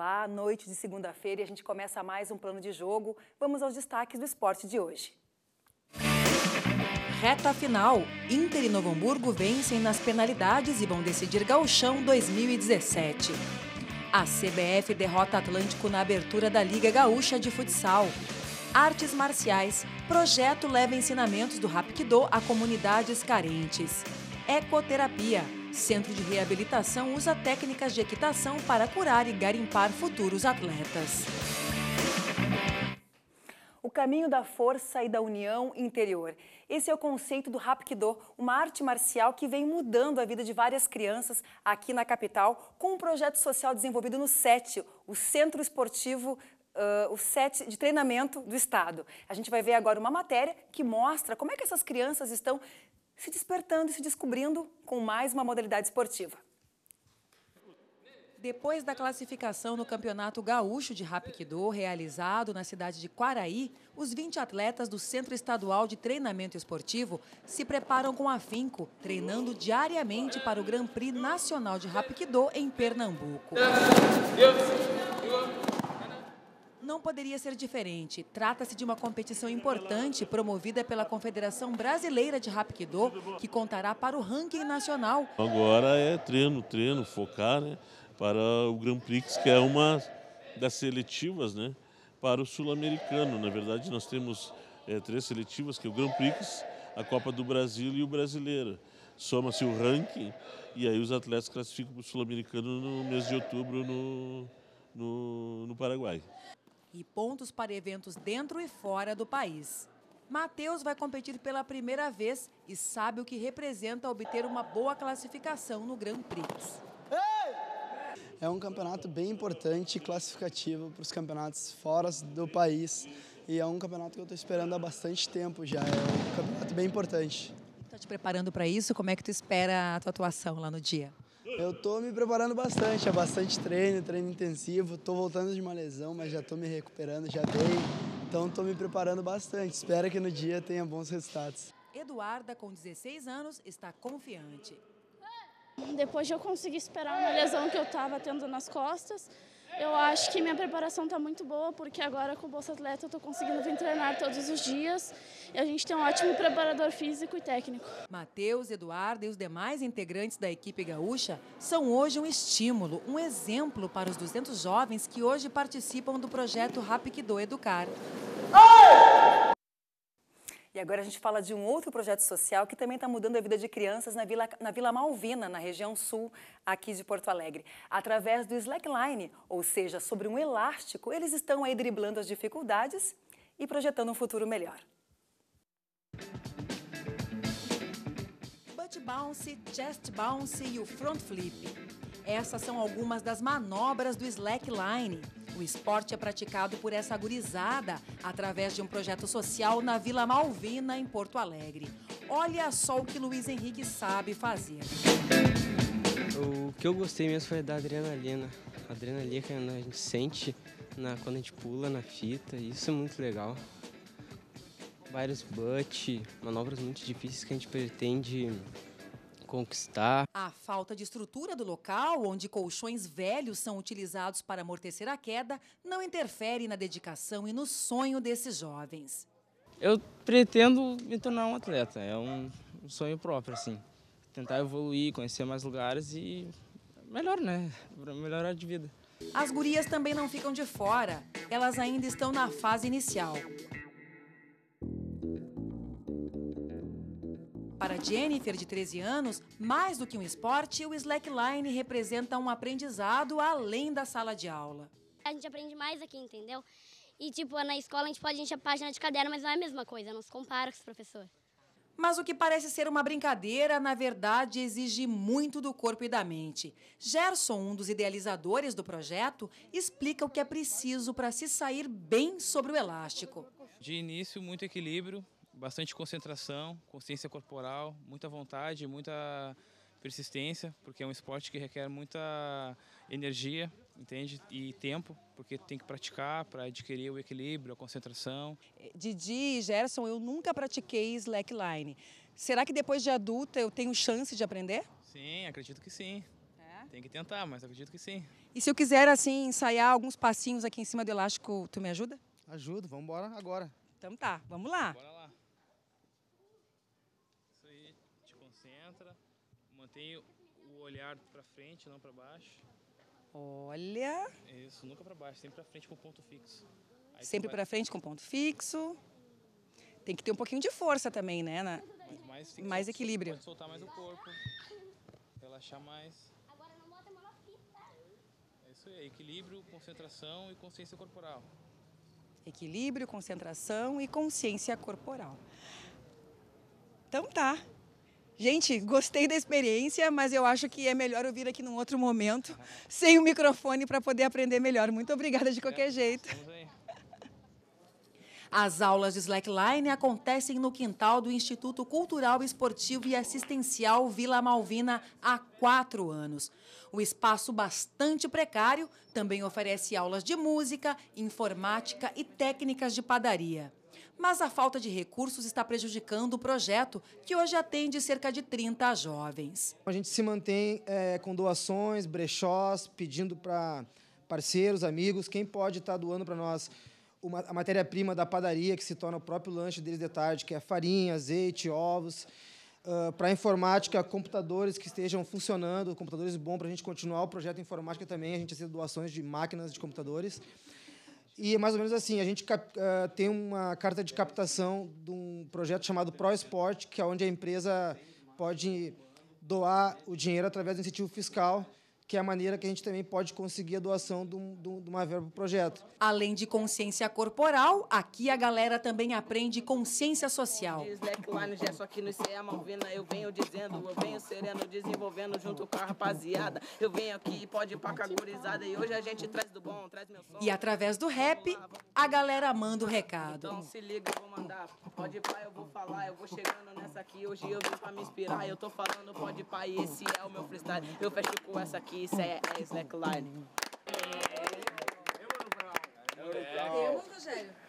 Olá, noite de segunda-feira e a gente começa mais um plano de jogo. Vamos aos destaques do esporte de hoje. Reta final. Inter e Novo Hamburgo vencem nas penalidades e vão decidir Gauchão 2017. A CBF derrota Atlântico na abertura da Liga Gaúcha de Futsal. Artes Marciais. Projeto leva ensinamentos do Rapkido a comunidades carentes. Ecoterapia Centro de Reabilitação usa técnicas de equitação para curar e garimpar futuros atletas. O caminho da força e da união interior. Esse é o conceito do Hapkido, uma arte marcial que vem mudando a vida de várias crianças aqui na capital, com um projeto social desenvolvido no SET, o Centro Esportivo Uh, o set de treinamento do Estado. A gente vai ver agora uma matéria que mostra como é que essas crianças estão se despertando e se descobrindo com mais uma modalidade esportiva. Depois da classificação no Campeonato Gaúcho de Rapkido, realizado na cidade de Quaraí, os 20 atletas do Centro Estadual de Treinamento Esportivo se preparam com afinco, treinando diariamente para o Grand Prix Nacional de Rapkido em Pernambuco. Deus, Deus não poderia ser diferente. Trata-se de uma competição importante promovida pela Confederação Brasileira de Rapkido, que contará para o ranking nacional. Agora é treino, treino, focar né, para o Grand Prix, que é uma das seletivas né, para o sul-americano. Na verdade, nós temos é, três seletivas, que é o Grand Prix, a Copa do Brasil e o Brasileiro. Soma-se o ranking e aí os atletas classificam para o sul-americano no mês de outubro no, no, no Paraguai e pontos para eventos dentro e fora do país. Matheus vai competir pela primeira vez e sabe o que representa obter uma boa classificação no Grand Prix. É um campeonato bem importante e classificativo para os campeonatos fora do país. E é um campeonato que eu estou esperando há bastante tempo já. É um campeonato bem importante. Está te preparando para isso? Como é que tu espera a tua atuação lá no dia? Eu tô me preparando bastante, é bastante treino, treino intensivo. Tô voltando de uma lesão, mas já tô me recuperando, já dei. Então tô me preparando bastante. Espero que no dia tenha bons resultados. Eduarda, com 16 anos, está confiante. Depois de eu conseguir esperar uma lesão que eu estava tendo nas costas, eu acho que minha preparação está muito boa, porque agora com o Bolsa Atleta eu estou conseguindo vir treinar todos os dias e a gente tem um ótimo preparador físico e técnico. Matheus, Eduardo e os demais integrantes da equipe gaúcha são hoje um estímulo, um exemplo para os 200 jovens que hoje participam do projeto Rapkido Educar. E agora a gente fala de um outro projeto social que também está mudando a vida de crianças na Vila, na Vila Malvina, na região sul aqui de Porto Alegre. Através do slackline, ou seja, sobre um elástico, eles estão aí driblando as dificuldades e projetando um futuro melhor. Butt bounce, chest bounce e o front flip. Essas são algumas das manobras do slackline o esporte é praticado por essa gurizada através de um projeto social na Vila Malvina, em Porto Alegre. Olha só o que Luiz Henrique sabe fazer. O que eu gostei mesmo foi da adrenalina. A adrenalina que a gente sente na, quando a gente pula na fita, isso é muito legal. Vários butt, manobras muito difíceis que a gente pretende conquistar. A falta de estrutura do local, onde colchões velhos são utilizados para amortecer a queda, não interfere na dedicação e no sonho desses jovens. Eu pretendo me tornar um atleta, é um sonho próprio, assim. Tentar evoluir, conhecer mais lugares e melhor, né? Melhorar de vida. As gurias também não ficam de fora. Elas ainda estão na fase inicial. Para Jennifer, de 13 anos, mais do que um esporte, o slackline representa um aprendizado além da sala de aula. A gente aprende mais aqui, entendeu? E, tipo, na escola a gente pode encher a página de caderno, mas não é a mesma coisa, não se compara com os professores. Mas o que parece ser uma brincadeira, na verdade, exige muito do corpo e da mente. Gerson, um dos idealizadores do projeto, explica o que é preciso para se sair bem sobre o elástico. De início, muito equilíbrio, bastante concentração, consciência corporal, muita vontade, muita persistência, porque é um esporte que requer muita energia, entende? E tempo, porque tem que praticar para adquirir o equilíbrio, a concentração. Didi e Gerson, eu nunca pratiquei slackline. Será que depois de adulta eu tenho chance de aprender? Sim, acredito que sim. É? Tem que tentar, mas acredito que sim. E se eu quiser, assim, ensaiar alguns passinhos aqui em cima do elástico, tu me ajuda? Ajudo, vamos embora agora. Então tá, vamos lá. Bora lá. Mantenho o olhar para frente, não para baixo. Olha! Isso, nunca para baixo, sempre para frente com ponto fixo. Aí sempre para frente com ponto fixo. Tem que ter um pouquinho de força também, né? Na... Mais, mais equilíbrio. Pode soltar mais o corpo, relaxar mais. É isso aí, equilíbrio, concentração e consciência corporal. Equilíbrio, concentração e consciência corporal. Então tá. Gente, gostei da experiência, mas eu acho que é melhor eu vir aqui num outro momento, sem o microfone, para poder aprender melhor. Muito obrigada de qualquer jeito. As aulas de slackline acontecem no quintal do Instituto Cultural, Esportivo e Assistencial Vila Malvina há quatro anos. O espaço, bastante precário, também oferece aulas de música, informática e técnicas de padaria mas a falta de recursos está prejudicando o projeto, que hoje atende cerca de 30 jovens. A gente se mantém é, com doações, brechós, pedindo para parceiros, amigos, quem pode estar tá doando para nós uma, a matéria-prima da padaria, que se torna o próprio lanche deles de tarde, que é farinha, azeite, ovos. Uh, ah, para informática, computadores que estejam funcionando, computadores bons para a gente continuar o projeto informática também. A gente aceita doações de máquinas de computadores. E é mais ou menos assim, a gente uh, tem uma carta de captação de um projeto chamado ProSport, que é onde a empresa pode doar o dinheiro através do incentivo fiscal que é a maneira que a gente também pode conseguir a doação de, um, de uma verba para o projeto. Além de consciência corporal, aqui a galera também aprende consciência social. Né, é eu venho dizendo, eu venho sereno, desenvolvendo junto com a rapaziada. Eu venho aqui, pode ir pra e hoje a gente traz do bom, traz meu som. E através do rap, a galera manda o então, recado. Então se liga, eu vou mandar. Pode pai, eu vou falar, eu vou chegando nessa aqui. Hoje eu vim pra me inspirar. Eu tô falando, pode pai, esse é o meu freestyle. Eu fecho com essa aqui, isso é, é slackline. É, é, é, é, é, é, é, é, é, é,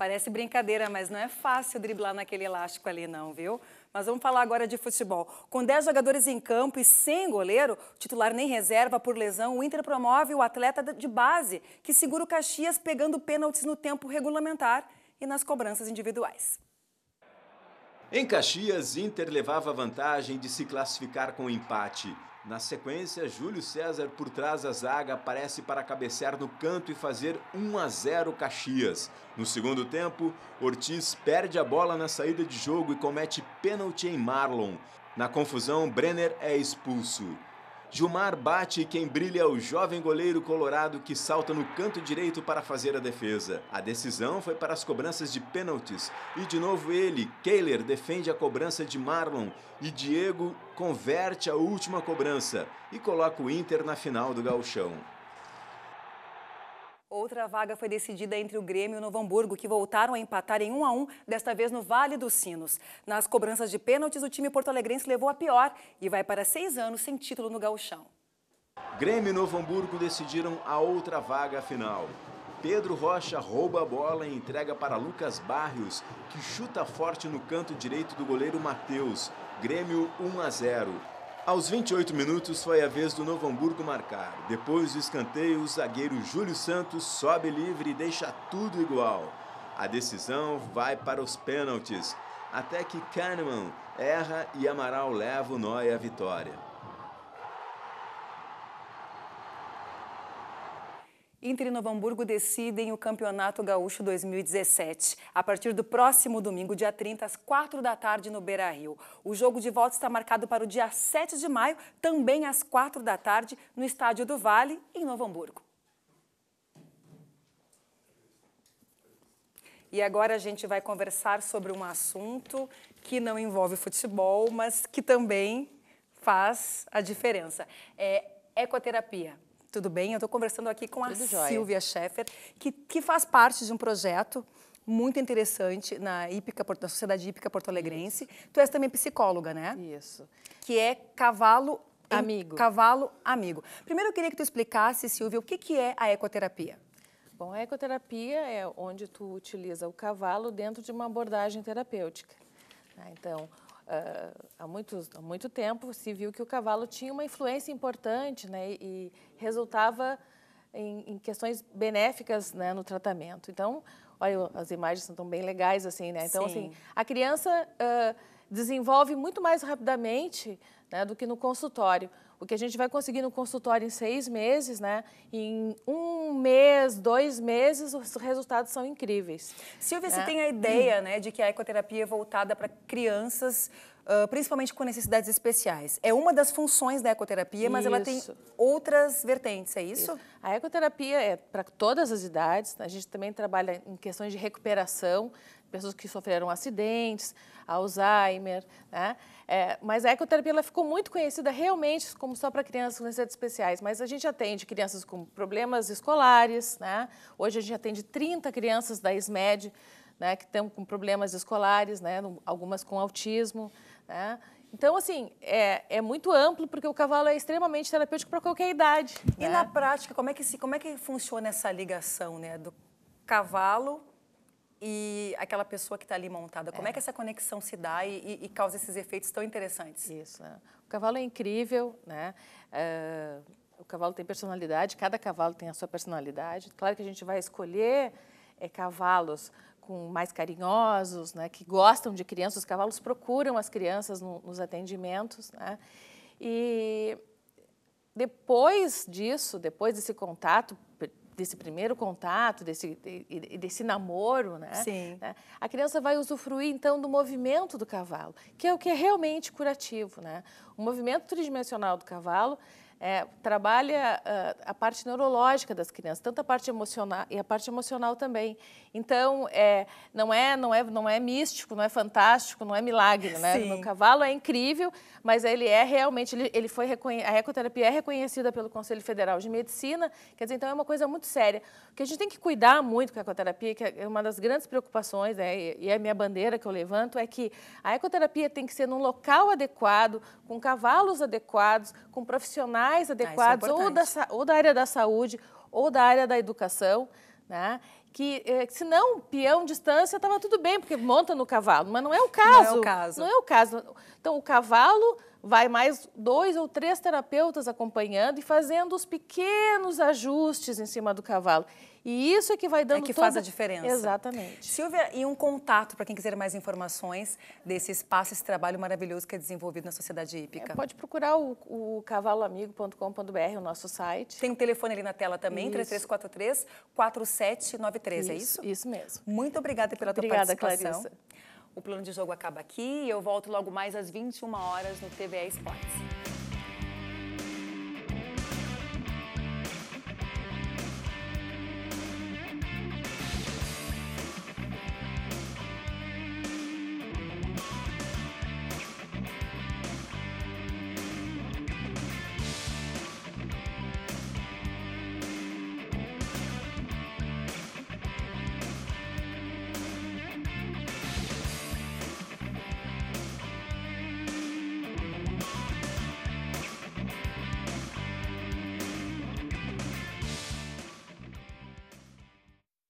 Parece brincadeira, mas não é fácil driblar naquele elástico ali não, viu? Mas vamos falar agora de futebol. Com 10 jogadores em campo e sem goleiro, titular nem reserva por lesão, o Inter promove o atleta de base, que segura o Caxias pegando pênaltis no tempo regulamentar e nas cobranças individuais. Em Caxias, Inter levava vantagem de se classificar com empate. Na sequência, Júlio César por trás da zaga aparece para cabecear no canto e fazer 1 a 0 Caxias. No segundo tempo, Ortiz perde a bola na saída de jogo e comete pênalti em Marlon. Na confusão, Brenner é expulso. Gilmar bate e quem brilha é o jovem goleiro colorado que salta no canto direito para fazer a defesa. A decisão foi para as cobranças de pênaltis e de novo ele, Kehler, defende a cobrança de Marlon e Diego converte a última cobrança e coloca o Inter na final do gauchão. Outra vaga foi decidida entre o Grêmio e o Novo Hamburgo, que voltaram a empatar em 1 a 1, desta vez no Vale dos Sinos. Nas cobranças de pênaltis, o time porto-alegrense levou a pior e vai para seis anos sem título no gauchão. Grêmio e Novo Hamburgo decidiram a outra vaga final. Pedro Rocha rouba a bola e entrega para Lucas Barrios, que chuta forte no canto direito do goleiro Matheus. Grêmio 1 a 0. Aos 28 minutos foi a vez do Novo Hamburgo marcar. Depois do escanteio, o zagueiro Júlio Santos sobe livre e deixa tudo igual. A decisão vai para os pênaltis, até que Kahneman erra e Amaral leva o Noia à vitória. Inter e Novo Hamburgo decidem o Campeonato Gaúcho 2017. A partir do próximo domingo, dia 30, às 4 da tarde, no Beira-Rio. O jogo de volta está marcado para o dia 7 de maio, também às 4 da tarde, no Estádio do Vale, em Novo Hamburgo. E agora a gente vai conversar sobre um assunto que não envolve futebol, mas que também faz a diferença. É ecoterapia. Tudo bem? Eu estou conversando aqui com Tudo a Silvia Schaeffer, que, que faz parte de um projeto muito interessante na, hípica, na Sociedade Hípica Porto Alegrense. Isso. Tu és também psicóloga, né? Isso. Que é Cavalo Amigo. Cavalo Amigo. Primeiro eu queria que tu explicasse, Silvia, o que, que é a ecoterapia. Bom, a ecoterapia é onde tu utiliza o cavalo dentro de uma abordagem terapêutica. Né? Então, há, muito, há muito tempo se viu que o cavalo tinha uma influência importante né, e resultava em, em questões benéficas né, no tratamento. Então, olha, as imagens são tão bem legais assim, né? Então, assim, Sim. assim, a criança uh, desenvolve muito mais rapidamente né, do que no consultório. O que a gente vai conseguir no consultório em seis meses, né? Em um mês, dois meses, os resultados são incríveis. Silvia, você é. tem a ideia, né, de que a ecoterapia é voltada para crianças principalmente com necessidades especiais. É uma das funções da ecoterapia, mas isso. ela tem outras vertentes, é isso? isso. A ecoterapia é para todas as idades. Né? A gente também trabalha em questões de recuperação, pessoas que sofreram acidentes, Alzheimer, né? É, mas a ecoterapia ela ficou muito conhecida realmente como só para crianças com necessidades especiais, mas a gente atende crianças com problemas escolares, né? Hoje a gente atende 30 crianças da Esmed né, que estão com problemas escolares, né, algumas com autismo. Né? Então, assim, é, é muito amplo, porque o cavalo é extremamente terapêutico para qualquer idade. E né? na prática, como é, que se, como é que funciona essa ligação né, do cavalo e aquela pessoa que está ali montada? Como é. é. que essa conexão se dá e, e, causa esses efeitos tão interessantes? Isso. Né? O cavalo é incrível, né? É, o cavalo tem personalidade, cada cavalo tem a sua personalidade. Claro que a gente vai escolher é, cavalos com mais carinhosos, né, que gostam de crianças, os cavalos procuram as crianças no, nos atendimentos. Né? E depois disso, depois desse contato, desse primeiro contato, desse, desse namoro, né? Sim. Né, a criança vai usufruir, então, do movimento do cavalo, que é o que é realmente curativo, né? O movimento tridimensional do cavalo é, trabalha uh, a parte neurológica das crianças, tanto a parte emocional e a parte emocional também. Então, é, não é não é não é místico, não é fantástico, não é milagre, né? Sim. No cavalo é incrível, mas ele é realmente ele, ele foi a ecoterapia é reconhecida pelo Conselho Federal de Medicina, quer dizer, então é uma coisa muito séria. O que a gente tem que cuidar muito com a ecoterapia, que é, é uma das grandes preocupações, né, e é a minha bandeira que eu levanto, é que a ecoterapia tem que ser num local adequado, com cavalos adequados, com profissionais ah, é adequados ah, é ou, da, ou da área da saúde ou da área da educação, né? que eh, se não peão distância estava tudo bem porque monta no cavalo, mas não é o caso. Não é o caso. Não é o caso. Então o cavalo vai mais dois ou três terapeutas acompanhando e fazendo os pequenos ajustes em cima do cavalo. E isso é que vai é dando É que toda... faz a diferença. Exatamente. Silvia, e um contato para quem quiser mais informações desse espaço, esse trabalho maravilhoso que é desenvolvido na Sociedade Hípica. É, pode procurar o, o cavaloamigo.com.br, o nosso site. Tem um telefone ali na tela também, 3343-4793, é isso? Isso mesmo. Muito obrigada pela obrigada, tua participação. Clarissa. O plano de jogo acaba aqui e eu volto logo mais às 21 horas no TV Esportes.